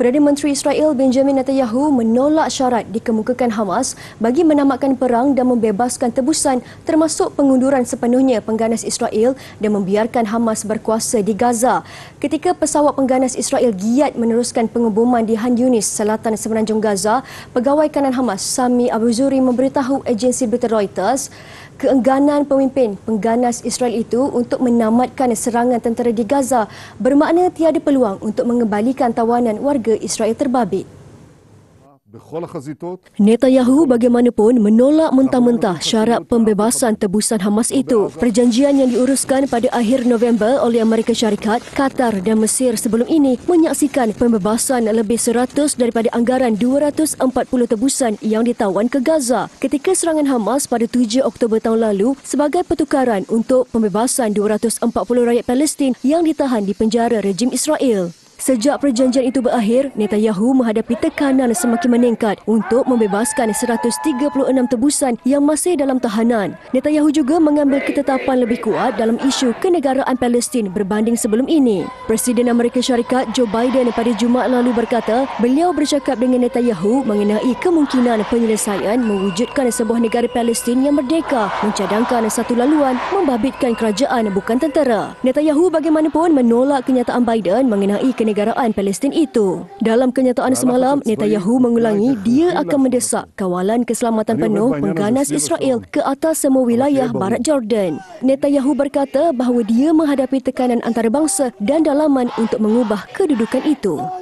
Perdana Menteri Israel Benjamin Netanyahu menolak syarat dikemukakan Hamas bagi menamatkan perang dan membebaskan tebusan termasuk pengunduran sepenuhnya pengganas Israel dan membiarkan Hamas berkuasa di Gaza. Ketika pesawat pengganas Israel giat meneruskan pengeboman di Han Yunis, selatan semenanjung Gaza, pegawai kanan Hamas Sami Abu Zuri memberitahu agensi berita Reuters keengganan pemimpin pengganas Israel itu untuk menamatkan serangan tentera di Gaza bermakna tiada peluang untuk mengembalikan tawanan warga warga Israel terbabit. Netanyahu bagaimanapun menolak mentah-mentah syarat pembebasan tebusan Hamas itu. Perjanjian yang diuruskan pada akhir November oleh Amerika Syarikat, Qatar dan Mesir sebelum ini menyaksikan pembebasan lebih 100 daripada anggaran 240 tebusan yang ditawan ke Gaza ketika serangan Hamas pada 7 Oktober tahun lalu sebagai pertukaran untuk pembebasan 240 rakyat Palestin yang ditahan di penjara rejim Israel. Sejak perjanjian itu berakhir, Netanyahu menghadapi tekanan semakin meningkat untuk membebaskan 136 tebusan yang masih dalam tahanan. Netanyahu juga mengambil ketetapan lebih kuat dalam isu kenegaraan Palestin berbanding sebelum ini. Presiden Amerika Syarikat Joe Biden pada Jumaat lalu berkata, beliau bercakap dengan Netanyahu mengenai kemungkinan penyelesaian mewujudkan sebuah negara Palestin yang merdeka, mencadangkan satu laluan membabitkan kerajaan bukan tentera. Netanyahu bagaimanapun menolak kenyataan Biden mengenai kenegaraan kenegaraan Palestin itu. Dalam kenyataan semalam, Netanyahu mengulangi dia akan mendesak kawalan keselamatan penuh pengganas Israel ke atas semua wilayah Barat Jordan. Netanyahu berkata bahawa dia menghadapi tekanan antarabangsa dan dalaman untuk mengubah kedudukan itu.